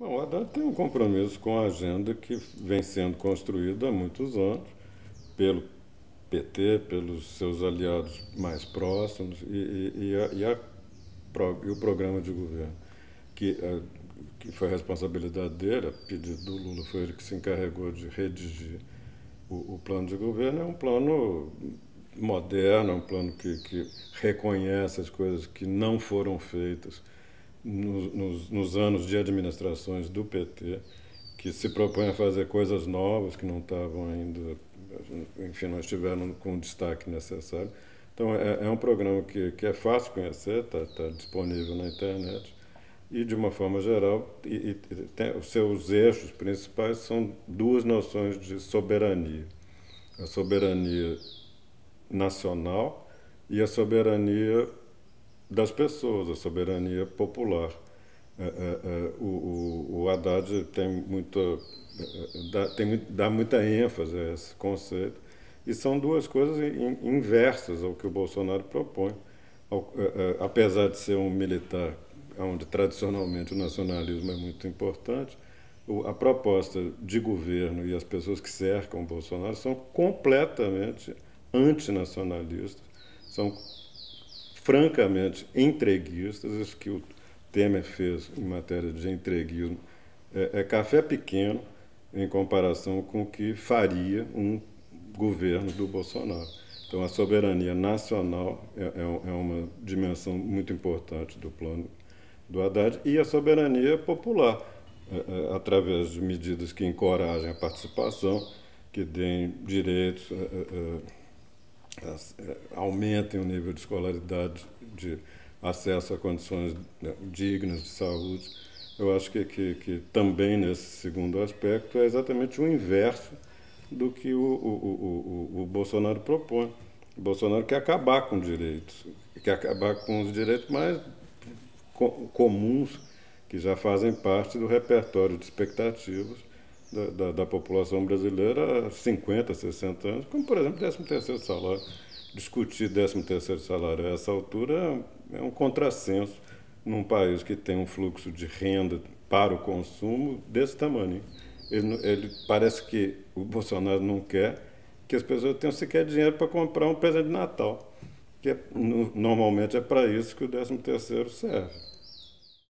Bom, o Haddad tem um compromisso com a agenda que vem sendo construída há muitos anos pelo PT, pelos seus aliados mais próximos e, e, e, a, e a, o programa de governo, que, a, é, que foi responsabilidade dele, a pedido do Lula, foi ele que se encarregou de redigir o, o plano de governo, é um plano moderno, é um plano que, que reconhece as coisas que não foram feitas nos, nos, anos de administrações do PT, que se propõe a fazer coisas novas que não estavam ainda, enfim, não estiveram com o destaque necessário. Então, é, é um programa que, que é fácil conhecer, está tá disponível na internet, e, de uma forma geral, e, e tem, os seus eixos principais são duas noções de soberania: a soberania nacional e a soberania das pessoas, a soberania popular. É, é, é, o, o, Haddad tem muita, dá, tem, dá muita ênfase a esse conceito, e são duas coisas inversas ao que o Bolsonaro propõe. Apesar de ser um militar, onde tradicionalmente o nacionalismo é muito importante, a proposta de governo e as pessoas que cercam o Bolsonaro são completamente antinacionalistas, são francamente entreguistas. Isso que o Temer fez em matéria de entreguismo é, é café pequeno em comparação com o que faria um governo do Bolsonaro. Então, a soberania nacional é, é, é uma dimensão muito importante do plano do Haddad e a soberania popular, é, é, através de medidas que encorajem a participação, que deem direitos é, é, eh, aumentem o nível de escolaridade, de acesso a condições né, dignas de saúde. Eu acho que, que, que também nesse segundo aspecto é exatamente o inverso do que o, o, o, o Bolsonaro propõe. O Bolsonaro quer acabar com direitos, quer acabar com os direitos mais comuns que já fazem parte do repertório de expectativas da, da, da população brasileira há 50, 60 anos, como, por exemplo, o 13º salário discutir 13 terceiro salário a essa altura é um contrassenso num país que tem um fluxo de renda para o consumo desse tamanho. Ele, ele parece que o Bolsonaro não quer que as pessoas tenham sequer dinheiro para comprar um presente de Natal, que é, normalmente é para isso que o 13 terceiro serve.